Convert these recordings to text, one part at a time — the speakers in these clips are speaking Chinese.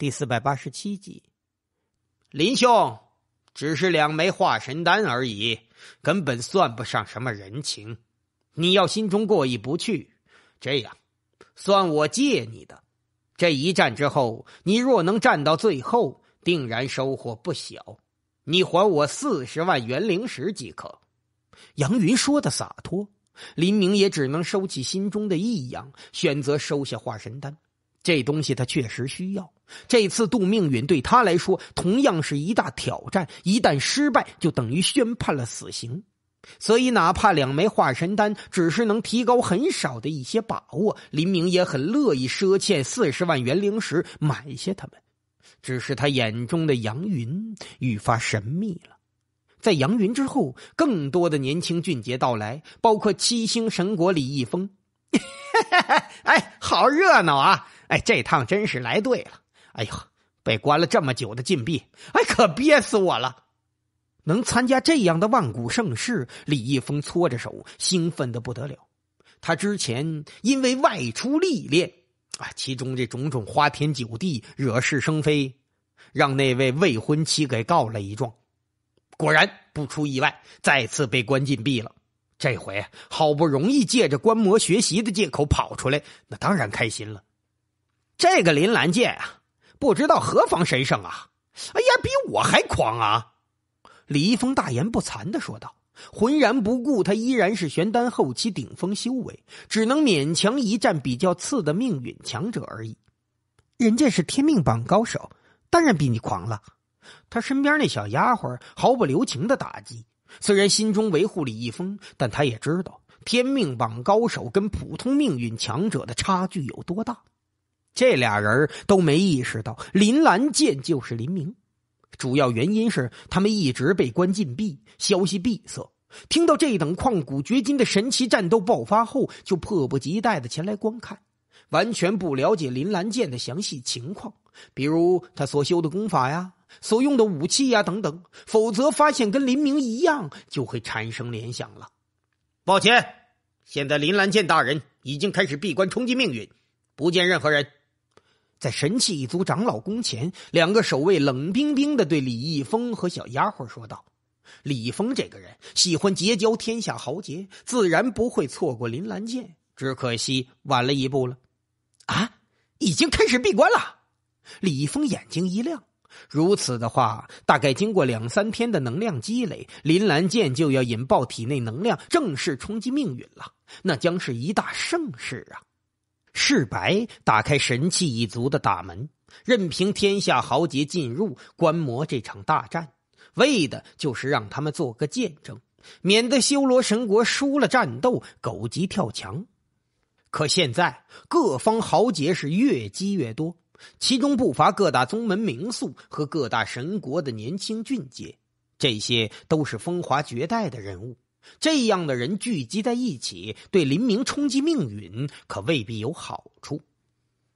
第四百八十七集，林兄，只是两枚化神丹而已，根本算不上什么人情。你要心中过意不去，这样，算我借你的。这一战之后，你若能战到最后，定然收获不小。你还我四十万元灵石即可。杨云说的洒脱，林明也只能收起心中的异样，选择收下化神丹。这东西他确实需要。这次渡命运对他来说同样是一大挑战，一旦失败就等于宣判了死刑。所以，哪怕两枚化神丹只是能提高很少的一些把握，林明也很乐意赊欠四十万元灵石买下他们。只是他眼中的杨云愈发神秘了。在杨云之后，更多的年轻俊杰到来，包括七星神国李易峰。哎，好热闹啊！哎，这趟真是来对了！哎呦，被关了这么久的禁闭，哎，可憋死我了！能参加这样的万古盛世，李易峰搓着手，兴奋的不得了。他之前因为外出历练啊，其中这种种花天酒地、惹是生非，让那位未婚妻给告了一状。果然不出意外，再次被关禁闭了。这回好不容易借着观摩学习的借口跑出来，那当然开心了。这个林兰剑啊，不知道何方神圣啊！哎呀，比我还狂啊！李易峰大言不惭的说道，浑然不顾他依然是玄丹后期顶峰修为，只能勉强一战比较次的命运强者而已。人家是天命榜高手，当然比你狂了。他身边那小丫鬟毫不留情的打击，虽然心中维护李易峰，但他也知道天命榜高手跟普通命运强者的差距有多大。这俩人都没意识到林兰剑就是林明，主要原因是他们一直被关禁闭，消息闭塞。听到这等旷古绝今的神奇战斗爆发后，就迫不及待的前来观看，完全不了解林兰剑的详细情况，比如他所修的功法呀、所用的武器呀等等。否则发现跟林明一样，就会产生联想了。抱歉，现在林兰剑大人已经开始闭关冲击命运，不见任何人。在神器一族长老宫前，两个守卫冷冰冰的对李易峰和小丫鬟说道：“李易峰这个人喜欢结交天下豪杰，自然不会错过林兰剑。只可惜晚了一步了。”啊，已经开始闭关了！李易峰眼睛一亮，如此的话，大概经过两三天的能量积累，林兰剑就要引爆体内能量，正式冲击命运了。那将是一大盛世啊！世白打开神器一族的大门，任凭天下豪杰进入观摩这场大战，为的就是让他们做个见证，免得修罗神国输了战斗狗急跳墙。可现在各方豪杰是越积越多，其中不乏各大宗门名宿和各大神国的年轻俊杰，这些都是风华绝代的人物。这样的人聚集在一起，对林明冲击命运可未必有好处，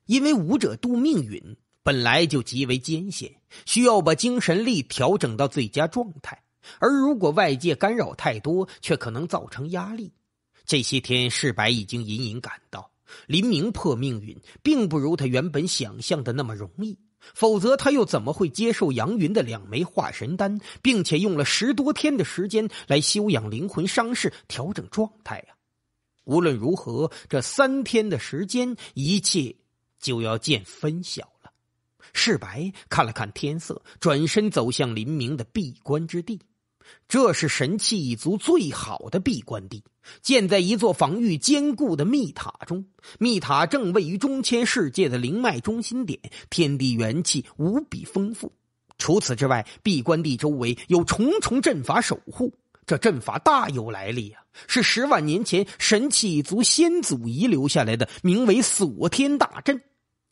因为武者渡命运本来就极为艰险，需要把精神力调整到最佳状态，而如果外界干扰太多，却可能造成压力。这些天，世白已经隐隐感到，林明破命运并不如他原本想象的那么容易。否则，他又怎么会接受杨云的两枚化神丹，并且用了十多天的时间来修养灵魂伤势、调整状态呀？无论如何，这三天的时间，一切就要见分晓了。世白看了看天色，转身走向林明的闭关之地。这是神器一族最好的闭关地，建在一座防御坚固的密塔中。密塔正位于中千世界的灵脉中心点，天地元气无比丰富。除此之外，闭关地周围有重重阵法守护。这阵法大有来历啊，是十万年前神器一族先祖遗留下来的，名为“锁天大阵”。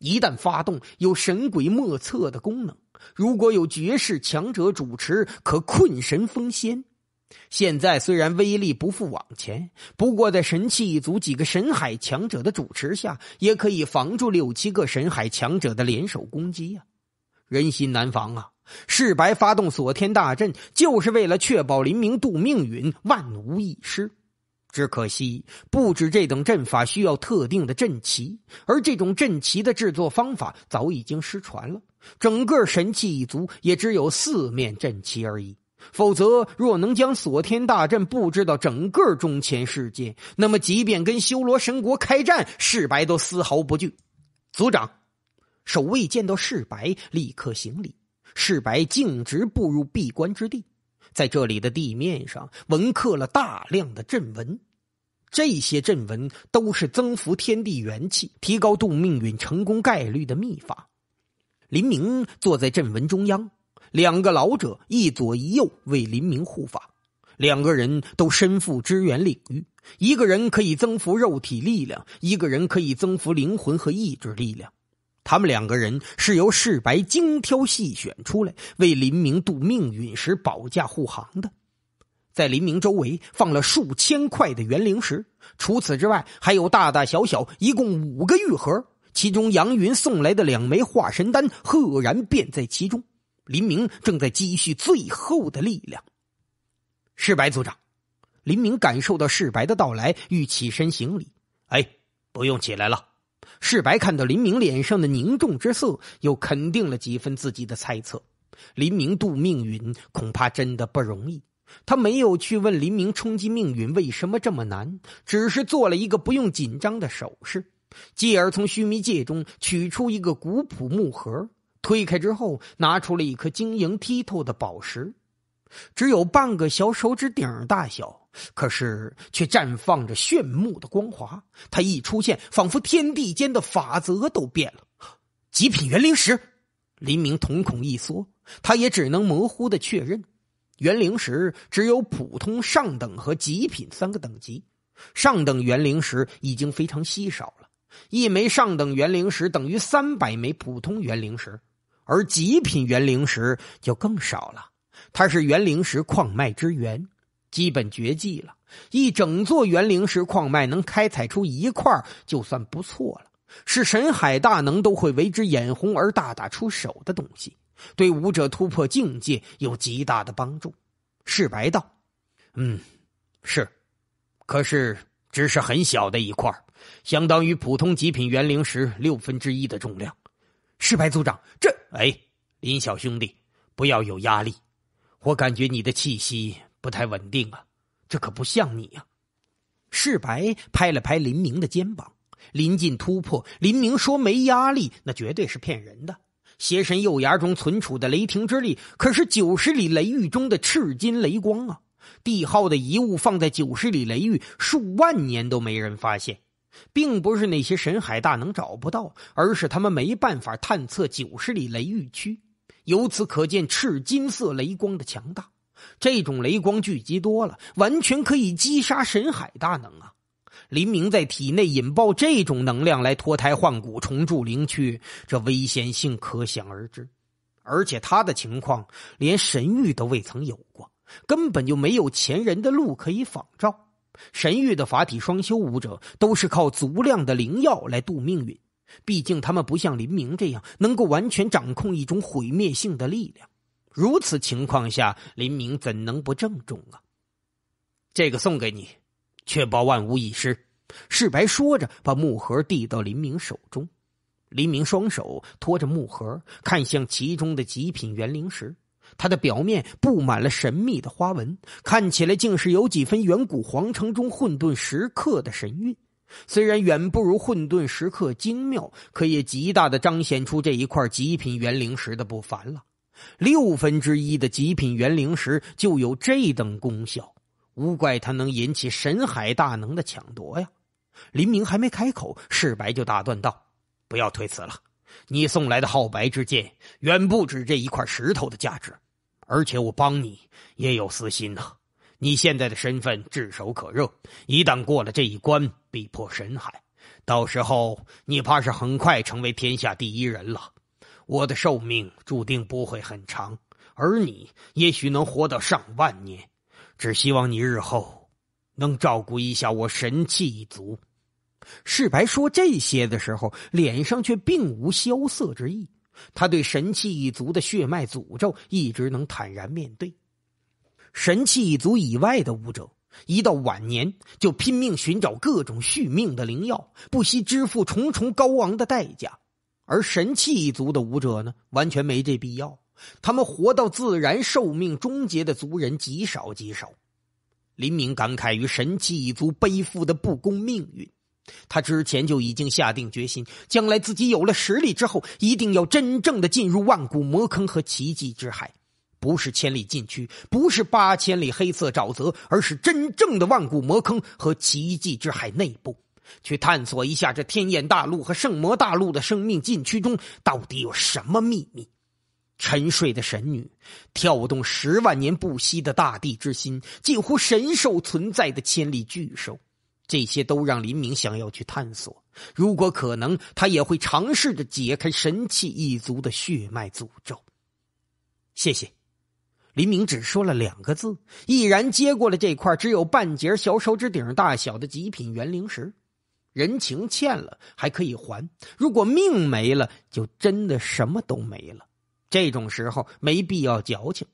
一旦发动，有神鬼莫测的功能。如果有绝世强者主持，可困神封仙。现在虽然威力不复往前，不过在神器一族几个神海强者的主持下，也可以防住六七个神海强者的联手攻击啊！人心难防啊！世白发动锁天大阵，就是为了确保林明渡命运万无一失。只可惜，布置这等阵法需要特定的阵旗，而这种阵旗的制作方法早已经失传了。整个神器一族也只有四面阵旗而已。否则，若能将锁天大阵布置到整个中前世界，那么即便跟修罗神国开战，世白都丝毫不惧。族长，守卫见到世白，立刻行礼。世白径直步入闭关之地。在这里的地面上，纹刻了大量的阵纹，这些阵纹都是增幅天地元气、提高度命运成功概率的秘法。林明坐在阵纹中央，两个老者一左一右为林明护法，两个人都身负支援领域，一个人可以增幅肉体力量，一个人可以增幅灵魂和意志力量。他们两个人是由世白精挑细选出来，为林明渡命运时保驾护航的。在林明周围放了数千块的元灵石，除此之外，还有大大小小一共五个玉盒，其中杨云送来的两枚化神丹赫然便在其中。林明正在积蓄最后的力量。世白组长，林明感受到世白的到来，欲起身行礼。哎，不用起来了。世白看到林明脸上的凝重之色，又肯定了几分自己的猜测。林明渡命运恐怕真的不容易。他没有去问林明冲击命运为什么这么难，只是做了一个不用紧张的手势，继而从须弥界中取出一个古朴木盒，推开之后拿出了一颗晶莹剔透的宝石，只有半个小手指顶大小。可是，却绽放着炫目的光华。它一出现，仿佛天地间的法则都变了。极品元灵石，林明瞳孔一缩，他也只能模糊的确认。元灵石只有普通、上等和极品三个等级。上等元灵石已经非常稀少了，一枚上等元灵石等于三百枚普通元灵石，而极品元灵石就更少了。它是元灵石矿脉之源。基本绝迹了，一整座元灵石矿脉能开采出一块就算不错了。是神海大能都会为之眼红而大打出手的东西，对武者突破境界有极大的帮助。是白道，嗯，是，可是只是很小的一块相当于普通极品元灵石六分之一的重量。是白族长，这哎，林小兄弟，不要有压力，我感觉你的气息。不太稳定啊，这可不像你呀！世白拍了拍林明的肩膀。临近突破，林明说没压力，那绝对是骗人的。邪神右牙中存储的雷霆之力，可是九十里雷域中的赤金雷光啊！帝昊的遗物放在九十里雷域，数万年都没人发现，并不是那些神海大能找不到，而是他们没办法探测九十里雷域区。由此可见，赤金色雷光的强大。这种雷光聚集多了，完全可以击杀神海大能啊！林明在体内引爆这种能量来脱胎换骨、重铸灵躯，这危险性可想而知。而且他的情况连神域都未曾有过，根本就没有前人的路可以仿照。神域的法体双修武者都是靠足量的灵药来渡命运，毕竟他们不像林明这样能够完全掌控一种毁灭性的力量。如此情况下，林明怎能不郑重啊？这个送给你，确保万无一失。世白说着，把木盒递到林明手中。林明双手托着木盒，看向其中的极品元灵石。它的表面布满了神秘的花纹，看起来竟是有几分远古皇城中混沌石刻的神韵。虽然远不如混沌石刻精妙，可也极大的彰显出这一块极品元灵石的不凡了。六分之一的极品元灵石就有这等功效，无怪他能引起神海大能的抢夺呀！林明还没开口，世白就打断道：“不要推辞了，你送来的皓白之剑远不止这一块石头的价值，而且我帮你也有私心呐。你现在的身份炙手可热，一旦过了这一关，必破神海，到时候你怕是很快成为天下第一人了。”我的寿命注定不会很长，而你也许能活到上万年。只希望你日后能照顾一下我神气一族。世白说这些的时候，脸上却并无萧瑟之意。他对神器一族的血脉诅咒一直能坦然面对。神器一族以外的武者，一到晚年就拼命寻找各种续命的灵药，不惜支付重重高昂的代价。而神器一族的武者呢，完全没这必要。他们活到自然寿命终结的族人极少极少。林明感慨于神器一族背负的不公命运。他之前就已经下定决心，将来自己有了实力之后，一定要真正的进入万古魔坑和奇迹之海，不是千里禁区，不是八千里黑色沼泽，而是真正的万古魔坑和奇迹之海内部。去探索一下这天眼大陆和圣魔大陆的生命禁区中到底有什么秘密？沉睡的神女，跳动十万年不息的大地之心，近乎神兽存在的千里巨兽，这些都让林明想要去探索。如果可能，他也会尝试着解开神器一族的血脉诅咒。谢谢，林明只说了两个字，毅然接过了这块只有半截小手指顶大小的极品元灵石。人情欠了还可以还，如果命没了，就真的什么都没了。这种时候没必要矫情。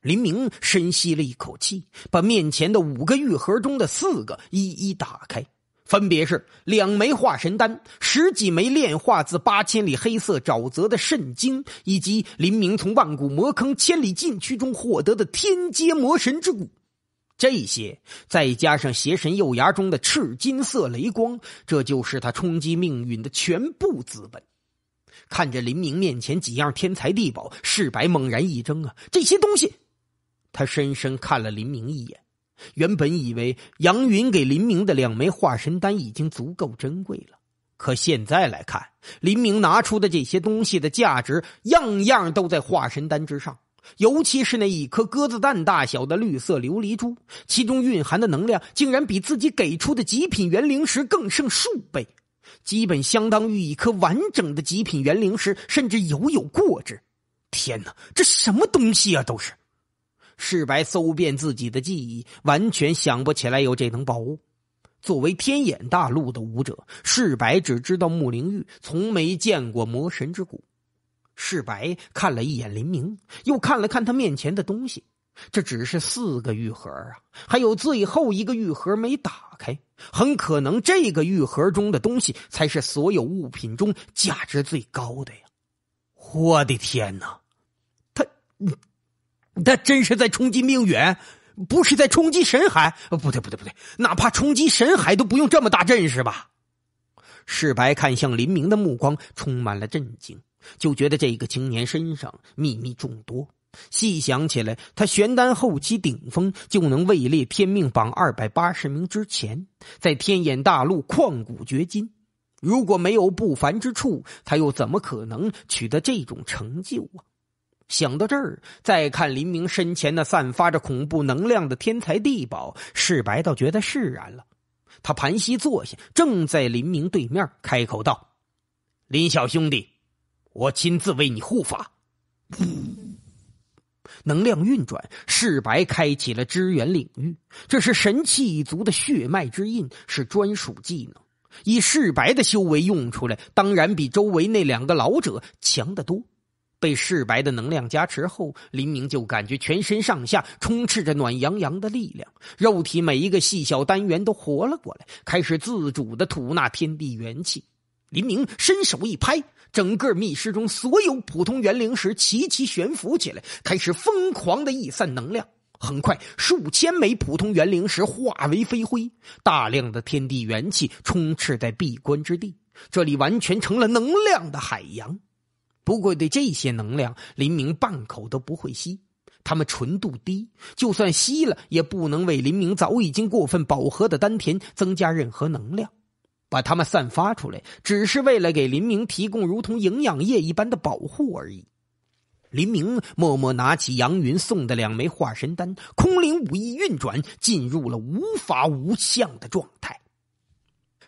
林明深吸了一口气，把面前的五个玉盒中的四个一一打开，分别是两枚化神丹、十几枚炼化自八千里黑色沼泽的肾精，以及林明从万古魔坑千里禁区中获得的天阶魔神之骨。这些再加上邪神幼芽中的赤金色雷光，这就是他冲击命运的全部资本。看着林明面前几样天才地宝，世白猛然一怔啊！这些东西，他深深看了林明一眼。原本以为杨云给林明的两枚化神丹已经足够珍贵了，可现在来看，林明拿出的这些东西的价值，样样都在化神丹之上。尤其是那一颗鸽子蛋大小的绿色琉璃珠，其中蕴含的能量竟然比自己给出的极品元灵石更胜数倍，基本相当于一颗完整的极品元灵石，甚至犹有过之。天哪，这什么东西啊？都是！世白搜遍自己的记忆，完全想不起来有这等宝物。作为天眼大陆的武者，世白只知道木灵玉，从没见过魔神之骨。世白看了一眼林明，又看了看他面前的东西。这只是四个玉盒啊，还有最后一个玉盒没打开。很可能这个玉盒中的东西才是所有物品中价值最高的呀！我的天哪，他，他真是在冲击命源，不是在冲击神海？不对，不对，不对！哪怕冲击神海都不用这么大阵势吧？世白看向林明的目光充满了震惊。就觉得这个青年身上秘密众多。细想起来，他玄丹后期顶峰就能位列天命榜二百八十名之前，在天眼大陆旷古绝今。如果没有不凡之处，他又怎么可能取得这种成就啊？想到这儿，再看林明身前那散发着恐怖能量的天材地宝，世白倒觉得释然了。他盘膝坐下，正在林明对面开口道：“林小兄弟。”我亲自为你护法。能量运转，世白开启了支援领域。这是神器族的血脉之印，是专属技能。以世白的修为用出来，当然比周围那两个老者强得多。被世白的能量加持后，林明就感觉全身上下充斥着暖洋洋的力量，肉体每一个细小单元都活了过来，开始自主的吐纳天地元气。林明伸手一拍。整个密室中，所有普通元灵石齐齐悬浮起来，开始疯狂的溢散能量。很快，数千枚普通元灵石化为飞灰，大量的天地元气充斥在闭关之地，这里完全成了能量的海洋。不过，对这些能量，林明半口都不会吸。他们纯度低，就算吸了，也不能为林明早已经过分饱和的丹田增加任何能量。把它们散发出来，只是为了给林明提供如同营养液一般的保护而已。林明默默拿起杨云送的两枚化神丹，空灵武意运转，进入了无法无相的状态。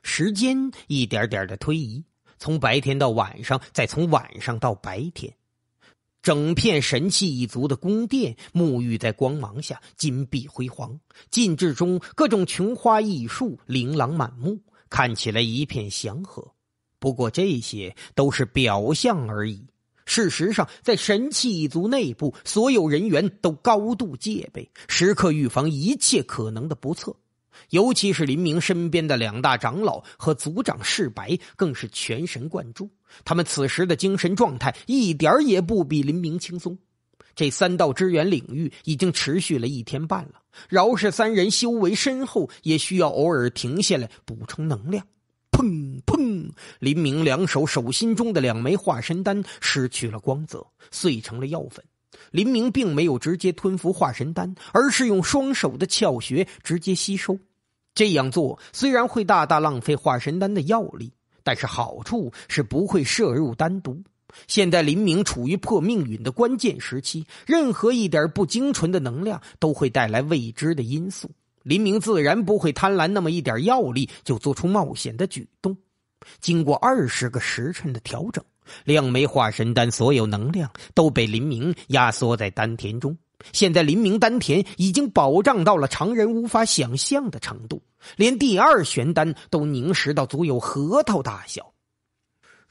时间一点点的推移，从白天到晚上，再从晚上到白天，整片神器一族的宫殿沐浴在光芒下，金碧辉煌。禁制中各种琼花异树，琳琅满目。看起来一片祥和，不过这些都是表象而已。事实上，在神器一族内部，所有人员都高度戒备，时刻预防一切可能的不测。尤其是林明身边的两大长老和族长世白，更是全神贯注。他们此时的精神状态一点也不比林明轻松。这三道支援领域已经持续了一天半了，饶是三人修为深厚，也需要偶尔停下来补充能量。砰砰！林明两手手心中的两枚化神丹失去了光泽，碎成了药粉。林明并没有直接吞服化神丹，而是用双手的窍穴直接吸收。这样做虽然会大大浪费化神丹的药力，但是好处是不会摄入丹毒。现在林明处于破命运的关键时期，任何一点不精纯的能量都会带来未知的因素。林明自然不会贪婪那么一点药力就做出冒险的举动。经过二十个时辰的调整，两枚化神丹所有能量都被林明压缩在丹田中。现在林明丹田已经保障到了常人无法想象的程度，连第二玄丹都凝实到足有核桃大小。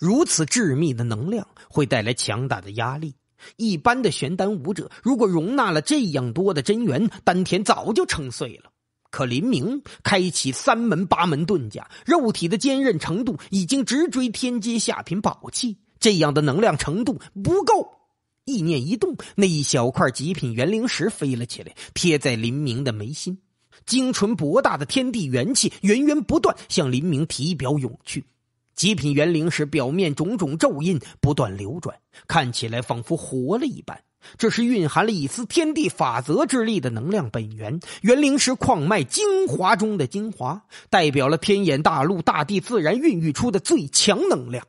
如此致密的能量会带来强大的压力。一般的玄丹武者如果容纳了这样多的真元，丹田早就撑碎了。可林明开启三门八门遁甲，肉体的坚韧程度已经直追天阶下品宝器。这样的能量程度不够，意念一动，那一小块极品元灵石飞了起来，贴在林明的眉心。精纯博大的天地元气源源不断向林明体表涌去。极品元灵石表面种种咒印不断流转，看起来仿佛活了一般。这是蕴含了一丝天地法则之力的能量本源，元灵石矿脉精华中的精华，代表了天眼大陆大地自然孕育出的最强能量。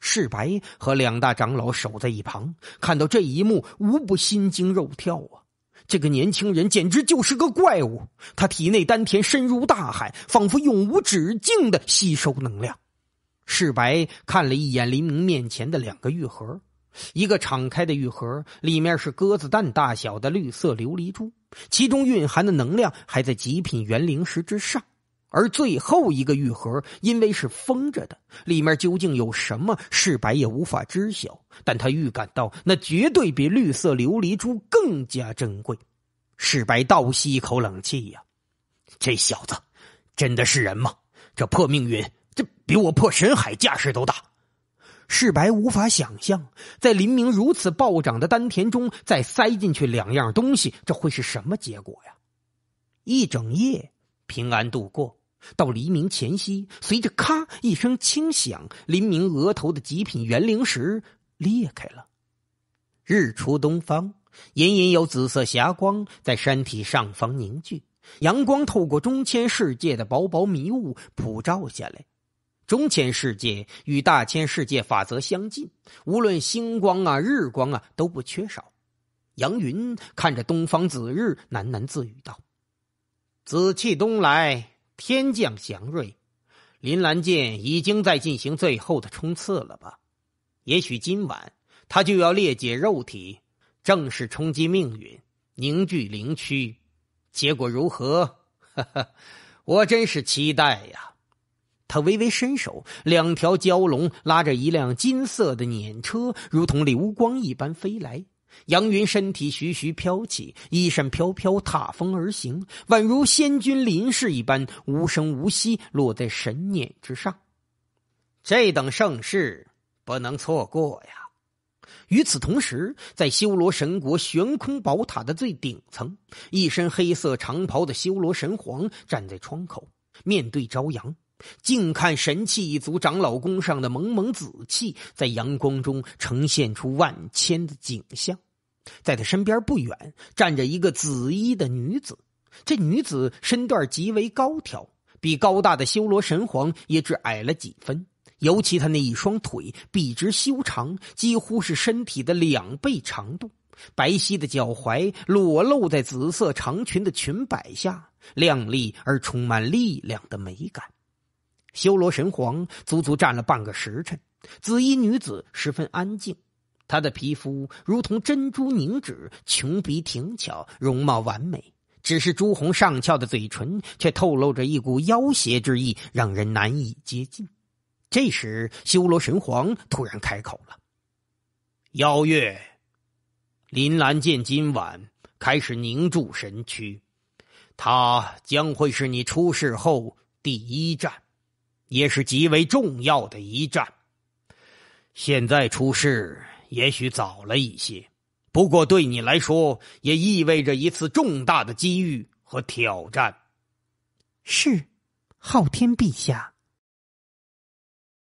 世白和两大长老守在一旁，看到这一幕，无不心惊肉跳啊！这个年轻人简直就是个怪物，他体内丹田深如大海，仿佛永无止境的吸收能量。世白看了一眼黎明面前的两个玉盒，一个敞开的玉盒里面是鸽子蛋大小的绿色琉璃珠，其中蕴含的能量还在极品元灵石之上。而最后一个玉盒因为是封着的，里面究竟有什么，世白也无法知晓。但他预感到那绝对比绿色琉璃珠更加珍贵。世白倒吸一口冷气呀，这小子真的是人吗？这破命运！比我破神海架势都大，世白无法想象，在林明如此暴涨的丹田中再塞进去两样东西，这会是什么结果呀？一整夜平安度过，到黎明前夕，随着咔一声轻响，林明额头的极品元灵石裂开了。日出东方，隐隐有紫色霞光在山体上方凝聚，阳光透过中千世界的薄薄迷雾普照下来。中千世界与大千世界法则相近，无论星光啊、日光啊都不缺少。杨云看着东方紫日，喃喃自语道：“紫气东来，天降祥瑞。林兰剑已经在进行最后的冲刺了吧？也许今晚他就要裂解肉体，正式冲击命运，凝聚灵躯。结果如何？哈哈，我真是期待呀。”他微微伸手，两条蛟龙拉着一辆金色的碾车，如同流光一般飞来。杨云身体徐徐飘起，衣衫飘飘，踏风而行，宛如仙君临世一般，无声无息落在神念之上。这等盛世不能错过呀！与此同时，在修罗神国悬空宝塔的最顶层，一身黑色长袍的修罗神皇站在窗口，面对朝阳。静看神器一族长老宫上的蒙蒙紫气，在阳光中呈现出万千的景象。在他身边不远站着一个紫衣的女子，这女子身段极为高挑，比高大的修罗神皇也只矮了几分。尤其他那一双腿笔直修长，几乎是身体的两倍长度，白皙的脚踝裸露在紫色长裙的裙摆下，靓丽而充满力量的美感。修罗神皇足足站了半个时辰，紫衣女子十分安静。她的皮肤如同珍珠凝脂，琼鼻挺巧，容貌完美。只是朱红上翘的嘴唇却透露着一股妖邪之意，让人难以接近。这时，修罗神皇突然开口了：“妖月，林兰见今晚开始凝住神躯，他将会是你出世后第一战。”也是极为重要的一战。现在出事也许早了一些，不过对你来说也意味着一次重大的机遇和挑战。是，昊天陛下。